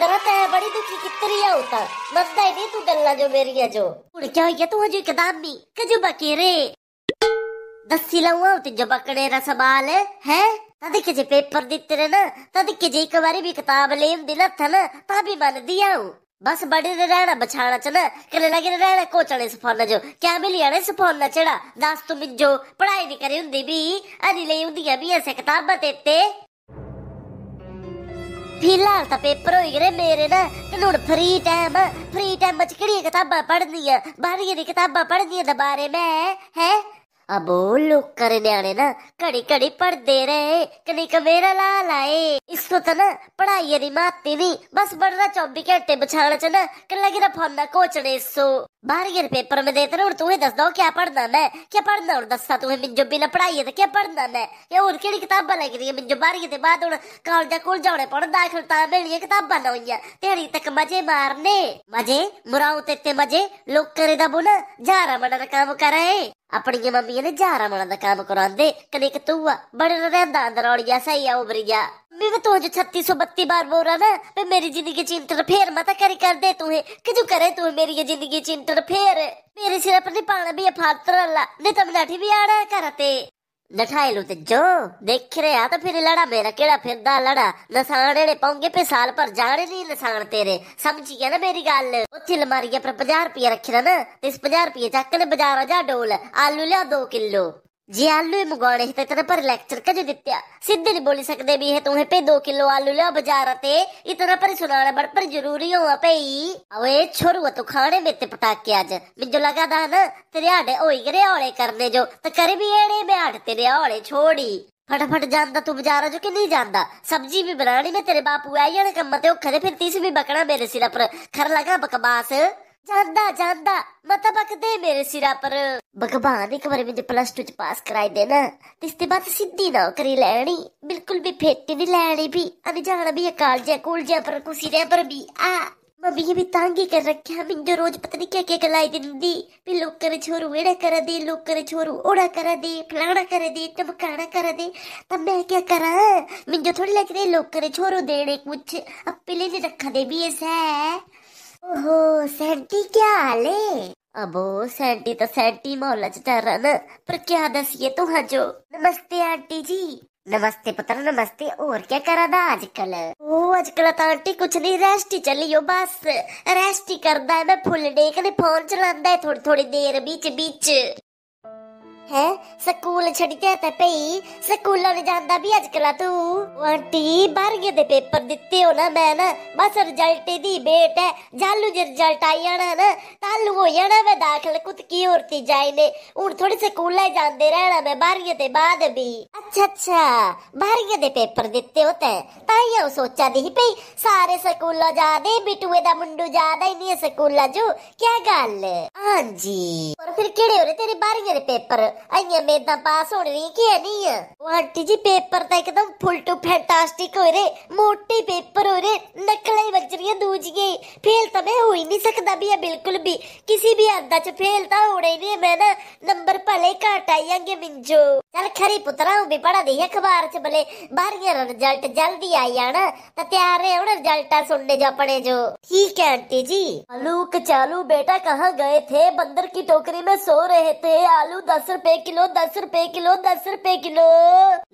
दर्द है बड़ी दुखी कितनी है उतर मरता ही नहीं तू गल्ला जो मेरी है जो हूं क्या हो गया तू हजे किताब भी कजो बकेरे दसी लाऊ तो जो बकड़े रा सवाल है, है? तद के जे पेपर दिते रे ना तद के जे एक बारी भी किताब ले दे ना था ना ता भी मान दिया हूं बस बड़े दे रहना बछाना चला कले लगे रहना कोचले सफोना जो क्या मिली अरे सफोना चढ़ा दास तुम जो पढ़ाई नहीं करी हुंदी भी अरे ले हुंदी भी ऐसे किताब बतेते ਫਿਲਹਾਲ ਤਾਂ ਪੇਪਰ ਹੋਈ ਗਰੇ ਮੇਰੇ ਨਾ ਤੇ ਹੁਣ ਫ੍ਰੀ ਟਾਈਮ ਫ੍ਰੀ ਟਾਈਮ ਵਿੱਚ ਕਿਹੜੀਆਂ ਕਿਤਾਬਾਂ ਪੜ੍ਹਨੀਆਂ ਬਾਹਰੀਆਂ ਦੀ ਕਿਤਾਬਾਂ ਪੜ੍ਹਨੀਆਂ ਦਾ ਬਾਰੇ ਮੈਂ ਹੈ अब लोग न्याणे आने ना कड़ी कड़ी पढ़ दे रहे कनी मेरा लाल आए इसको तो ना पढ़ाई नहीं मारती नहीं बस बढ़ना चौबीस घंटे बिछाना च ना कर लगी ना कोचने सो बारहवीं पेपर में देते ना और तुम्हें दस दो क्या पढ़ना मैं क्या पढ़ना और दस्ता तुम्हें मिंजो बिना पढ़ाई तो क्या पढ़ना मैं या और केड़ी किताबा लग रही है मिंजो बारहवीं के बाद और कॉलेज कॉलेज जाने पढ़ दाखिल ता मेरी किताबा ना हुई तेरी तक मजे मारने मजे मुराऊ ते मजे लोग करे दबो ना जा रहा मना काम करे अपनी मम्मी ने जारा मन का काम करांदे कदे एक बड़े रहंदा अंदर औड़िया सही आ उबरिया मैं तो जो छत्तीस सौ बत्ती बार बोल रहा ना मैं मेरी जिंदगी चिंतन फेर मत कर कर दे तू कि जो करे तू मेरी ये जिंदगी चिंतन फेर मेरे सिर पर नहीं पाना भी फातर नहीं तब नाठी भी आना करते ਲਠਾਏ ਲੋ ਤੇ ਜੋ ਦੇਖ ਰਿਹਾ ਤਾਂ ਫਿਰ ਲੜਾ ਮੇਰਾ ਕਿਹੜਾ ਫਿਰਦਾ ਲੜਾ ਨਸਾਣੇ ਨੇ ਪਾਉਂਗੇ ਪੇ ਸਾਲ ਪਰ ਜਾਣੇ ਨਹੀਂ ਨਸਾਣ ਤੇਰੇ ਸਮਝ ਗਿਆ ਨਾ ਮੇਰੀ ਗੱਲ ਉੱਥੇ ਲਮਾਰੀਆ ਪਰ 50 ਰੁਪਏ ਰੱਖਿਆ ਨਾ ਤੇ 50 ਰੁਪਏ ਚੱਕ ਕੇ ਬਾਜ਼ਾਰ ਆ ਜਾ ਡੋਲ ਆਲੂ ਲਿਆ 2 ਕਿਲੋ जी आलू मुगाने ही तेरे पर लेक्चर का दित्या सिद्धे नहीं बोली सकते भी है तुम्हें पे दो किलो आलू ले बाजार आते इतना पर सुनाना बड़ पर जरूरी हो पे अवे छोरू तो खाने में ते पटाखे आज मिजो लगा था ना तेरे आड़े ओ गरे औड़े करने जो तो करे भी एड़े में आड़ तेरे औड़े छोड़ी फटाफट जानता तू बाजार जो कि नहीं जानता सब्जी भी बनानी में तेरे बापू आई कम मत खरे फिर तीस भी बकड़ा मेरे सिर पर खर लगा बकबास ਜਾਂਦਾ ਜਾਂਦਾ ਮਤਾ ਬਕਦੇ ਮੇਰੇ ਸਿਰਾ ਪਰ ਭਗਵਾਨ ਇੱਕ ਵਾਰ ਮੈਨੂੰ ਪਲੱਸ 2 ਚ ਪਾਸ ਕਰਾਈ ਦੇਣਾ ਤੇ ਇਸ ਤੇ ਬਾਅਦ ਸਿੱਧੀ ਨਾ ਕਰੀ ਲੈਣੀ ਬਿਲਕੁਲ ਵੀ ਫੇਤੀ ਨਹੀਂ ਲੈਣੀ ਵੀ ਅਨੇ ਜਾਣਾ ਵੀ ਕਾਲਜ ਜੇ ਕੋਲ ਜੇ ਪਰ ਕੁਸੀ ਦੇ ਪਰ ਵੀ ਆ ਮੰਮੀ ਵੀ ਤਾਂਗੀ ਕਰ ਰੱਖਿਆ ਮਿੰਜੋ ਰੋਜ਼ ਪਤਾ ਨਹੀਂ ਕਿਆ ਕਿਆ ਗਲਾਈ ਦਿੰਦੀ ਵੀ ਲੋਕਰ ਛੋਰੂ ਵੇੜਾ ਕਰ ਦੇ ਲੋਕਾਂ ਛੋਰੂ ਉਹੜਾ ਕਰ ਦੇ ਫਲਾਣਾ ਕਰ ਦੇ ਟਮਕਾਣਾ ਕਰ ਦੇ ਤਾਂ ਮੈਂ ਕੀ ਕਰਾਂ ਮਿੰਜੋ ਥੋੜੀ ਲੱਗਦੇ ਲੋਕਰ ਛੋਰੂ ਦੇਣੇ ਕੁਛ ਅਪਲੇ ਲੈ ਰੱਖਦੇ ਵੀ ਐਸਾ ओहो सेंटी क्या हाल है अबो सेंटी तो सेंटी मोहल्ला चटारा ना पर क्या दसिए तू हजो नमस्ते आंटी जी नमस्ते पुत्र नमस्ते और क्या करा दा आजकल ओ आजकल तो आंटी कुछ नहीं रेस्ट ही चली हो बस रेस्ट ही करदा है मैं फुल डे कने फोन चलांदा है थोड़ी थोड़ी देर बीच बीच ਹੈ ਸਕੂਲ ਛੱਡ ਕੇ ਤੇ ਪਈ ਸਕੂਲੋਂ ਨਹੀਂ ਜਾਂਦਾ ਵੀ ਅੱਜ ਕੱਲਾ ਤੂੰ ਆਂਟੀ ਬਾਰਗੇ ਦੇ ਪੇਪਰ ਦਿੱਤੇ ਹੋ ਨਾ ਮੈਂ ਨਾ ਬਸ ਰਿਜ਼ਲਟ ਦੀ ਵੇਟ ਹੈ ਜਾਲੂ ਜੇ ਰਿਜ਼ਲਟ ਆ ਜਾਣਾ ਨਾ ਤਾਲੂ ਹੋ ਜਾਣਾ ਮੈਂ ਦਾਖਲ ਕੁਤ ਕੀ ਹੋਰਤੀ ਜਾਈ ਨੇ ਹੁਣ ਥੋੜੀ ਸਕੂਲ ਲੈ ਜਾਂਦੇ ਰਹਿਣਾ ਮੈਂ ਬਾਰਗੇ ਦੇ ਬਾਅਦ ਵੀ ਅੱਛਾ ਅੱਛਾ ਬਾਰਗੇ ਦੇ ਪੇਪਰ ਦਿੱਤੇ ਹੋ ਤੇ ਤਾਂ ਇਹ ਸੋਚਾ ਦੀ ਹੀ ਪਈ ਸਾਰੇ ਸਕੂਲੋਂ ਜਾਦੇ ਬਿਟੂਏ ਦਾ ਮੁੰਡੂ ਜਾਦਾ ਹੀ ਨਹੀਂ ਸਕੂਲਾਂ ਜੋ ਕੀ ਗੱਲ ਹਾਂਜੀ ਔਰ ਫਿਰ ਕਿਹੜੇ ਹੋ ਰਹੇ ਤੇਰੇ ਬਾਰਗੇ ਦੇ ਪੇਪਰ અહીંયા મેદા પાસ હોਣੀ કે નહીં ਉਹ ਆਂਟੀ ਜੀ ਪੇਪਰ ਤਾਂ ਇੱਕਦਮ ਫੁੱਲ ਟੂ ਫੈਂਟਾਸਟਿਕ ਹੋਏ ਰੇ ਮੋਟੇ ਪੇਪਰ ਹੋਏ ਰੇ ਨਕਲਾਂ ਹੀ ਵੱਜ ਰਹੀਆਂ ਦੂਜੀਆਂ ਫੇਲ ਤਾਂ ਮੈਂ ਹੋ ਹੀ ਨਹੀਂ ਸਕਦਾ ਵੀ ਇਹ ਬਿਲਕੁਲ ਵੀ ਕਿਸੇ ਵੀ ਅੰਦਾ ਚ ਫੇਲ ਤਾਂ ਹੋਣਾ ਹੀ ਨਹੀਂ ਮੈਂ ਨਾ ਨੰਬਰ ਭਲੇ ਘਟ ਆਈਆਂਗੇ ਮਿੰਜੋ ਚਲ ਖਰੀ ਪੁੱਤਰਾ ਉਹ ਵੀ ਪੜਾ ਦੇ ਅਖਬਾਰ ਚ ਭਲੇ ਬਾਹਰੀਆਂ ਰਿਜ਼ਲਟ ਜਲਦੀ ਆਈ ਜਾਣ ਤਾਂ ਤਿਆਰ ਰਹੇ ਹੁਣ ਰਿਜ਼ਲਟਾਂ ਸੁਣਨੇ ਜੋ ਆਪਣੇ ਜੋ ठीक है आंटी जी आलू कचालू बेटा कहाँ गए थे बंदर की टोकरी में सो रहे थे आलू दस रुपए रुपए किलो दस रुपए किलो दस रुपए किलो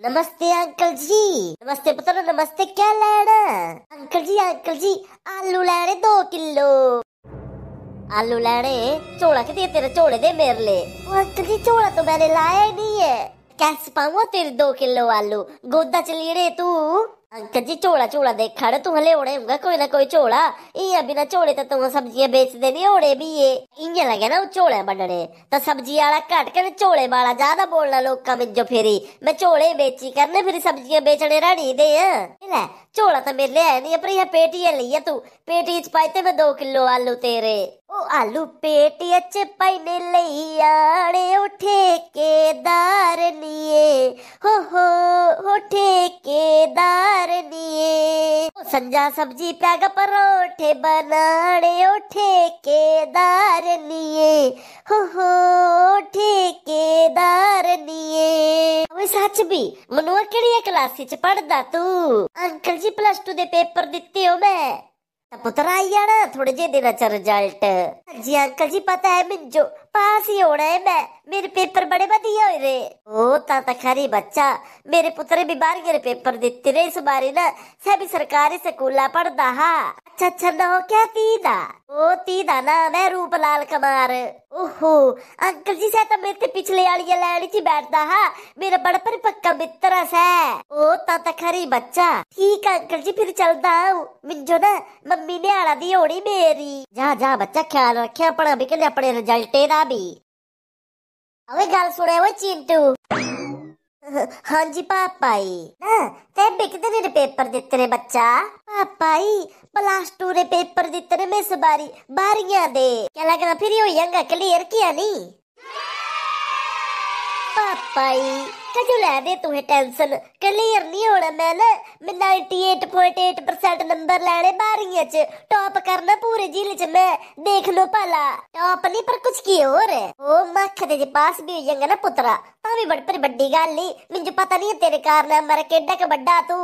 नमस्ते अंकल जी नमस्ते पुत्र नमस्ते क्या लेना अंकल जी अंकल जी आलू लेने दो किलो आलू लेने चोड़ा के तेरे चोड़े दे मेरे ले अंकल जी चोड़ा तो मैंने लाया नहीं है कैसे पाऊंगा तेरे दो किलो आलू गोदा चलिए रे तू अंकल जी चोला चोला देख खड़े तू हले ओड़े होगा कोई ना कोई चोला ये अभी ना चोले तो तुम सब्जियां बेच देनी ओड़े भी ये इंजे लगे ना चोले बनने तो सब्जी वाला काट कर चोले वाला ज्यादा बोलना लोग का मिजो फेरी मैं चोले बेची करने फिर सब्जियां बेचने रानी दे चोला तो मेरे लिए नहीं पर यह पेटिया लिया तू पेटी च पाए मैं दो किलो आलू तेरे ओ आलू पेटी च पाई ने लिया उठे के ਸੰਜਾ ਸਬਜੀ ਪੈਗ ਪਰੋਠੇ ਬਣਾਣੇ ਓ ਠੇਕੇਦਾਰ ਨੀਏ ਹੋ ਹੋ ਠੇਕੇਦਾਰ ਨੀਏ ਓਏ ਸੱਚ ਵੀ ਮਨੂ ਕਿਹੜੀ ਕਲਾਸ ਵਿੱਚ ਪੜਦਾ ਤੂੰ ਅੰਕਲ ਜੀ ਪਲੱਸ 2 ਦੇ ਪੇਪਰ ਦਿੱਤੇ ਹੋ ਮੈਂ ਤਾਂ ਪੁੱਤਰ ਆਈ ਜਾਣਾ ਥੋੜੇ ਜਿਹੇ ਦਿਨਾਂ ਚ ਰਿਜ਼ਲਟ ਜੀ ਅੰਕਲ ਜੀ ਪਤਾ ਹੈ ਮਿੰਜੋ पास ही होना है मैं मेरे पेपर बड़े बढ़िया हुए रे ओ ताता खरी बच्चा मेरे पुत्र भी बार गिर पेपर देते रहे इस बारे ना सभी सरकारी स्कूल पढ़ता हा अच्छा अच्छा ना हो क्या तीदा ओ तीदा ना मैं रूप लाल कमार ओहो अंकल जी सैता मेरे ते पिछले आलिए लाइन च बैठता हा मेरा बड़ा पर पक्का मित्र है ओ ताता खरी बच्चा ठीक है अंकल जी फिर चलता हूँ मिंजो ना मम्मी ने आला दी होनी मेरी जा जा बच्चा ख्याल रखे अपना भी अपने रिजल्टे का भाभी अवे गल सुने वो चिंटू हाँ जी पापा जी ते बिकते तो नहीं पेपर दिते ने बच्चा पापा जी प्लस टू ने पेपर दिते ने मिस बारी बारियां दे क्या लगना फिर हो जाएगा क्लियर किया नहीं पापा जी बैठा ਲੈ ਦੇ ਤੂੰ तू ਟੈਨਸ਼ਨ क्लियर ਨਹੀਂ ਹੋਣਾ ਮੈਂ ਨਾ ਮੈਂ 98.8% ਨੰਬਰ ਬਾਰੀਆਂ 'ਚ ਟੌਪ ਕਰਨਾ ਪੂਰੇ ਜ਼ਿਲ੍ਹੇ 'ਚ ਮੈਂ ਦੇਖ ਲੋ देख ਟੌਪ ਨਹੀਂ ਪਰ ਕੁਝ ਕੀ कुछ की ਓ ਮੱਖ ਦੇ ਜੇ ਪਾਸ ਵੀ ਹੋ ਜਾਂਗਾ ਨਾ ਪੁੱਤਰਾ ਤਾਂ ਵੀ ਬੜੀ ਵੱਡੀ ਗੱਲ ਨਹੀਂ ਮੈਨੂੰ ਪਤਾ ਨਹੀਂ ਤੇਰੇ ਕਾਰਨ ਮਰ ਕਿੱਡਾ ਕ ਵੱਡਾ ਤੂੰ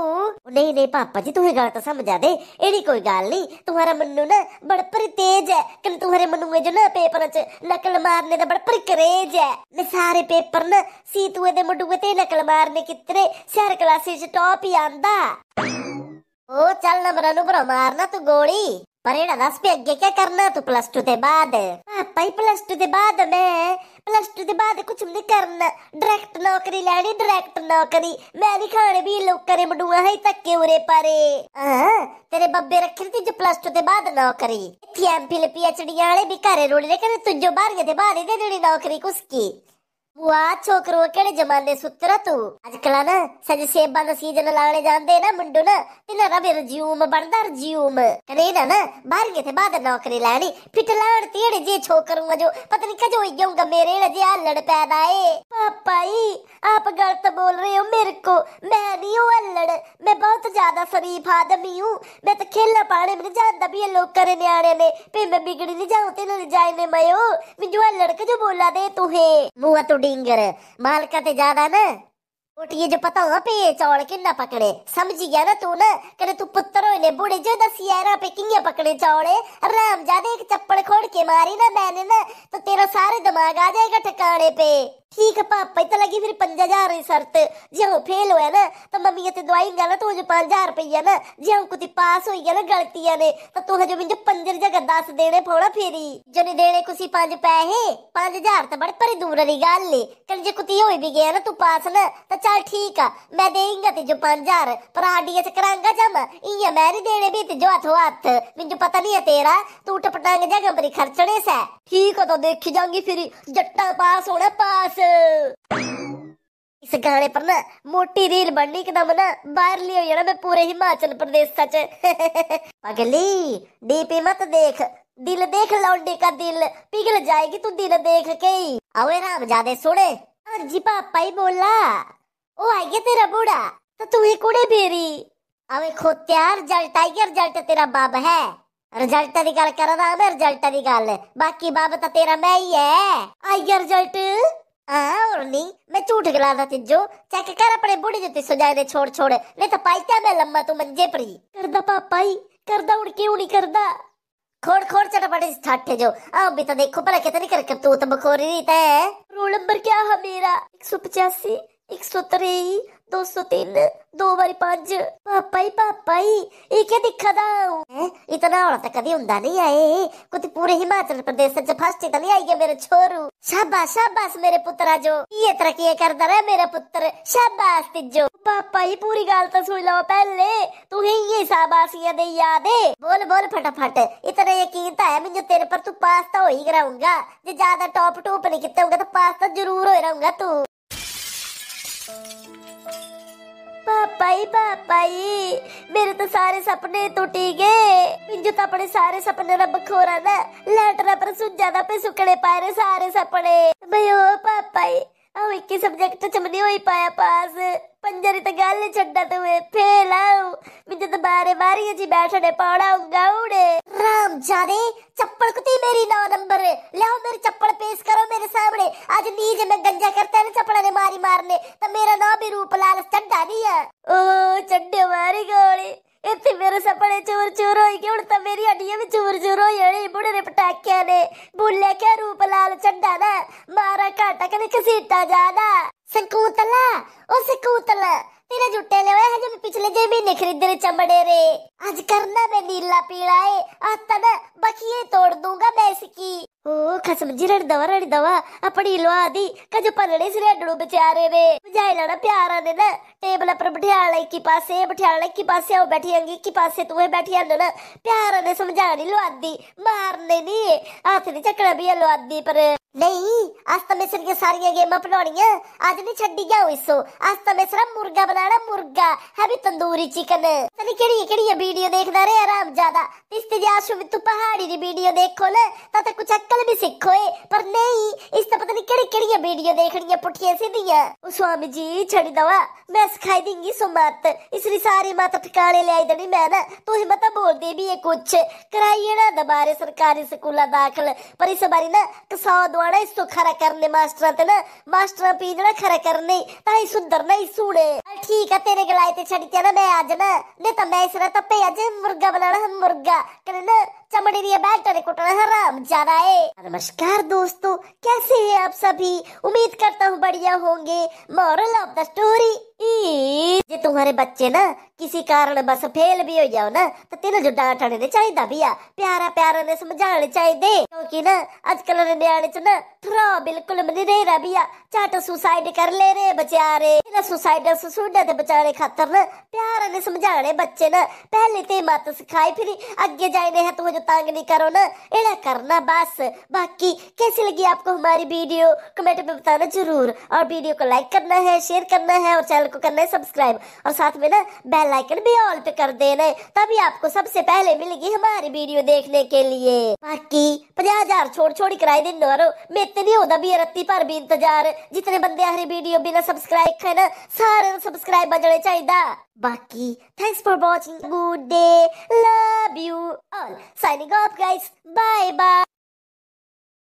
ਨਹੀਂ ਨਹੀਂ ਪਾਪਾ ਜੀ ਤੂੰ ਇਹ ਗੱਲ ਤਾਂ ਸਮਝਾ ਦੇ ਇਹਦੀ ਕੋਈ ਗੱਲ ਨਹੀਂ ਤੁਹਾਰਾ ਮੰਨੂ ਨਾ ਬੜਾ ਤੇਜ ਹੈ ਕਿ ਤੁਹਾਰੇ ਮੰਨੂ ਜੋ ਨਾ ਪੇਪਰ ਚ ਨਕਲ ਮਾਰਨੇ ਦਾ ਬੜਾ ਕਰੇਜ ਹੈ ਮੈਂ ਸਾਰੇ ਪੇਪਰ ਨਾ ਸੀਤੂਏ ਦੇ ਮੁੱਢੂ ते नकल मारने कितने चार क्लासेज टॉप ही आंदा ओ चल ना मनु ब्रो मारना तू गोली पर परेड़ा दस पे अग्गे क्या करना तू प्लस टू दे बाद पापा प्लस टू दे बाद मैं प्लस टू दे बाद कुछ नहीं करना डायरेक्ट नौकरी लेनी डायरेक्ट नौकरी मैं नहीं खाने भी लोग करे मडुआ है तक के उरे परे हां तेरे बब्बे रखे थे जो प्लस टू दे बाद नौकरी थी एमपी ले पीएचडी वाले भी घरे रोड़ी करे तुझो बाहर के बाद दे देनी नौकरी कुछ की બુઆ છોકરો કેડે જમાને સુતર તું આજકલ ના સજ સેબા ના સીઝન લાગણે ਜਾਂਦੇ ਨਾ ਮੁੰਡੂ ਨਾ ਤਿੰਨਾ ਰਬ ਰਜੂਮ ਬਣਦਾ ਰਜੂਮ ਕਨੇ ਨਾ ਨਾ ਬਾਹਰ ਕਿਥੇ ਬਾਦ ਨੌਕਰੀ ਲੈਣੀ ਫਿੱਟ ਲਾਣ ਤੇੜੇ ਜੇ ਛੋਕਰੂ ਜੋ ਪਤਾ ਨਹੀਂ ਕਜੋ ਇਉਂਗਾ ਮੇਰੇ ਨਾਲ ਜੇ ਹੱਲੜ ਪੈਦਾ ਏ ਪਾਪਾਈ ਆਪ ਗਲਤ ਬੋਲ ਰਹੇ ਹੋ ਮੇਰੇ ਕੋ ਮੈਂ ਨਹੀਂ ਉਹ ਹੱਲੜ ਮੈਂ ਬਹੁਤ ਜ਼ਿਆਦਾ ਸ਼ਰੀਫ ਆਦਮੀ ਹੂੰ ਮੈਂ ਤਾਂ ਖੇਲਾ ਪਾਣੇ ਮੈਨੂੰ ਜਾਂਦਾ ਵੀ ਇਹ ਲੋਕਾਂ ਦੇ ਨਿਆਣੇ ਨੇ ਤੇ ਮੈਂ ਬਿਗੜ ਨਹੀਂ ਜਾਉ ਤੇ ਨਾ ਜਾਏ ਨੇ ਮਯੋ ਮੈਨੂੰ ਹੱਲੜ ਕਜੋ ਬੋਲਾ ਦੇ ਤੂੰ ਹੈ ਮੂੰਹ ਤੋਂ डिंगर मालका ते ज्यादा ना ਓਟੀਏ ਜੋ ਪਤਾ ਹੋ ਪੇ ਚੌਲ ਕਿੰਨਾ ਪਕੜੇ ਸਮਝ ਗਿਆ ਨਾ ਤੂੰ ਨਾ ਕਹਿੰਦੇ ਤੂੰ ਪੁੱਤਰ ਹੋਏ ਨੇ ਬੁੜੇ ਜੋ ਰਾਂ ਪੇ ਕਿੰਨੇ ਪਕੜੇ ਚੌਲੇ ਰਾਮ ਜਾਦੇ ਇੱਕ ਚੱਪੜ ਖੋੜ ਕੇ ਮਾਰੀ ਨਾ ਮੈਨੇ ਨਾ ਤਾਂ ਤੇਰਾ ਸਾਰੇ ਦਿਮਾਗ ਆ ਜਾਏਗਾ ਟਿਕਾਣੇ ਪੇ ਠੀਕ ਆ ਪਾਪਾ ਇਹ ਤਾਂ ਲੱਗੀ ਫਿਰ 5000 ਦੀ ਸ਼ਰਤ ਜੇ ਹੋ ਫੇਲ ਹੋਇਆ ਨਾ ਤਾਂ ਮੰਮੀ ਤੇ ਦਵਾਈ ਗਾ ਨਾ ਤੂੰ ਜੇ 5000 ਰੁਪਈਆ ਨਾ ਜੇ ਅੰਕੂ ਕੁਤੀ ਪਾਸ ਹੋਈ ਗਿਆ ਨਾ ਗਲਤੀਆਂ ਨੇ ਤਾਂ ਤੂੰ ਹਜੇ ਮੈਨੂੰ ਪੰਜਰ ਜਗਾ ਦੱਸ ਦੇਣੇ ਫੋੜਾ ਫੇਰੀ ਜੇ ਨਹੀਂ ਦੇਣੇ ਕੁਸੀ 5 ਪੈਸੇ 5000 ਤਾਂ ਬੜ ਪਰੇ ਦੂਰ ਦੀ ਗੱਲ ਏ ਕਰ ਜੇ ਕੁਤੀ ਹੋਈ ਵੀ ਗਿਆ ਨਾ ਤੂੰ ਪਾਸ ਨਾ ਤਾਂ चल ठीक है ਮੈਂ ਦੇਂਗਾ ਤੈਨੂੰ 5000 ਪਰ ਆਡੀਆਂ ਚ ਕਰਾਂਗਾ ਜਮ ਇਹ ਮੈਂ ਨਹੀਂ ਦੇਣੇ ਵੀ ਤੈਨੂੰ ਹੱਥੋਂ ਹੱਥ ਮੈਨੂੰ ਪਤਾ ਨਹੀਂ ਹੈ ਤੇਰਾ ਤੂੰ ਟਪਟਾਂਗ ਜਗ੍ਹਾ ਪਰ ਖਰਚਣੇ ਸੈ ਠੀਕ ਆ ਤਾਂ ਦੇਖੀ जाऊंगी ਫਿਰ जट्टा पास ਹੋਣਾ पास इस गाने पर ना मोटी रील बननी एकदम ना वायरल हो जाना मैं पूरे हिमाचल प्रदेश सच पगली डीपी मत देख दिल देख लौंडे का दिल पिघल जाएगी तू दिल देख के अवे राम जादे सुने जी पापा ही बोला ओ आगे तेरा बूढ़ा तो तू ही कूड़े बेरी अबे खोत्या रिजल्ट आइए रिजल्ट तो तेरा बाब है रिजल्ट दी गल कर दा मैं रिजल्ट दी गल बाकी बाब तो तेरा मैं ही है आइए रिजल्ट हां और नहीं मैं झूठ गला दा तिजो चेक कर अपने बूढ़े दे छोड़ छोड़ तो पाइता मैं लम्मा तू मंजे परी करदा पापा ही करदा उड़ करदा खोड़ खोड़ चटपट ठाठे जो अब भी तो देखो कितनी कर तो बखोरी रही है रोल नंबर क्या है मेरा एक सौ पचासी एक सौ त्रेई दो सौ तीन दो बारी पांच पापा ही पापा ही ये क्या दिखा दा इतना औरत तो कभी उन्दा नहीं आए कुछ पूरे हिमाचल प्रदेश से फर्स्ट इतना नहीं आएगा मेरे छोरू शाबाश शाबाश मेरे पुत्र आजो ये तरह की ये कर दरे मेरे पुत्र शाबाश तिजो पापा ही पूरी गाल तो सुन लो पहले तू ही ये शाबाश ये दे यादे बोल बोल फटाफट इतना यकीन था तो है मैं जो तेरे पर तू पास्ता हो ही रहूंगा जो ज्यादा टॉप टूप नहीं कितने होगा तो पास्ता जरूर हो रहूंगा तू पापाई ही मेरे तो सारे सपने टूटी गए मुझे तो अपने सारे सपने रब खोरा ना लैटरा पर सुजा जाना पे सुकड़े पाए रे सारे सपने भाई ओ पापा ही सब्जेक्ट च नहीं हो पाया पास पंजरी तो गाल छड्डा तो वे मुझे तो बारे बारी जी बैठने पड़ाऊंगा उड़े राम जाने चप्पल कुत्ती मेरी नौ नंबर है लाओ मेरी चप्पल पेश करो मेरे सामने आज नीज में गंजा करता है चप्पल ने मारी मारने तो मेरा नाम भी रूप लाल चड्डा नहीं है ओ चड्डे मारी गोली ਇੱਥੇ ਮੇਰੇ ਸਪੜੇ ਚੂਰ ਚੂਰ ਹੋਈ ਕਿ ਹੁਣ ਤਾਂ ਮੇਰੀ ਹੱਡੀਆਂ ਵੀ ਚੂਰ ਚੂਰ ਹੋਈ ਏੜੀ ਬੁੜੇ ਨੇ ਪਟਾਕਿਆਂ ਨੇ ਬੁੱਲੇ ਕੇ ਰੂਪ ਲਾਲ ਛੱਡਾ ਨਾ ਮਾਰਾ ਘਾਟਾ ਕਦੇ ਕਸੀਟਾ सकूतला ओ सकूतला तेरा जुटे ले हुए हम पिछले जे महीने खरीदे रे चमड़े रे आज करना मैं नीला पीला है आज तना बखिए तोड़ दूंगा मैं इसकी ओ खसम जी दवा रड़ दवा अपनी इलवा दी कज पलड़े से रेडड़ो बेचारे रे बुझाई लड़ा प्यारा ने ना टेबल पर बठियाले की पासे बठियाले की पासे आओ बैठी अंगी की पासे तू बैठी आलो ना प्यारा ने समझानी लो आदि मारने नी हाथ नहीं चकना भी लो आदि पर नहीं आज तो मैं सिर्फ सारिया गेम अपनानी है आज नहीं छड़ी गया इसो आज तो मैं मुर्गा बनाना मुर्गा है भी तंदूरी चिकन तने केड़ी केड़ी वीडियो देखदा रे आराम ज्यादा इस ते जाशु तू पहाड़ी री वीडियो देखो ना ता कुछ कल भी सिखोए पर नहीं इस पता नहीं केड़ी केड़ी वीडियो देखनी पुठिया सीधिया ओ स्वामी जी छड़ी दवा मैं सिखाई देंगी सो मत इसरी सारी मत ठिकाने ले आई देनी मैं ना तू ही मत बोल दे भी ये कुछ कराइए ना दबारे सरकारी स्कूला दाखिल पर इस बारी ना कसाओ दवाना इस तो खरा करने मास्टर ते ना मास्टर पी जड़ा खरा करने ताई सुंदर नहीं सुने ठीक है तेरे गलाए ते छड़ी ना मैं आज ना नहीं तो मैं इस ना तपे आज मुर्गा बनाना हम मुर्गा कहने चमड़ी दिया बैट तेरे को हराम जा रहा है नमस्कार दोस्तों कैसे हैं आप सभी उम्मीद करता हूँ बढ़िया होंगे मॉरल ऑफ द स्टोरी ये तुम्हारे बच्चे ना किसी कारण बस फेल भी हो जाओ ना तो तेरे जो डांटने चाहिए भैया प्यारा प्यारा ने समझाने चाहिए क्योंकि ना आजकल न्याणे च ना थोड़ा बिल्कुल मनी नहीं रहा भैया झट सुसाइड कर ले रहे बचा रहे सुसाइड सुसाइड ते बचाने खातर न प्यार ने समझाने बच्चे न पहले ते मत सिखाई फिर आगे जाने है तो जो तंग नहीं करो न एना करना बस बाकी कैसी लगी आपको हमारी वीडियो कमेंट में बताना जरूर और वीडियो को लाइक करना है शेयर करना है और चैनल को करना है सब्सक्राइब और साथ में ना बेल आइकन भी ऑल पे कर देना है तभी आपको सबसे पहले मिलेगी हमारी वीडियो देखने के लिए बाकी पचास हजार छोड़ छोड़ कराए दिन दो मैं इतनी होता भी रत्ती भर भी इंतजार जितने बंदे आखिरी वीडियो बिना सब्सक्राइब करना सारे सब्सक्राइब बजने चाहिए बाकी thanks for watching good day love you all signing off guys bye bye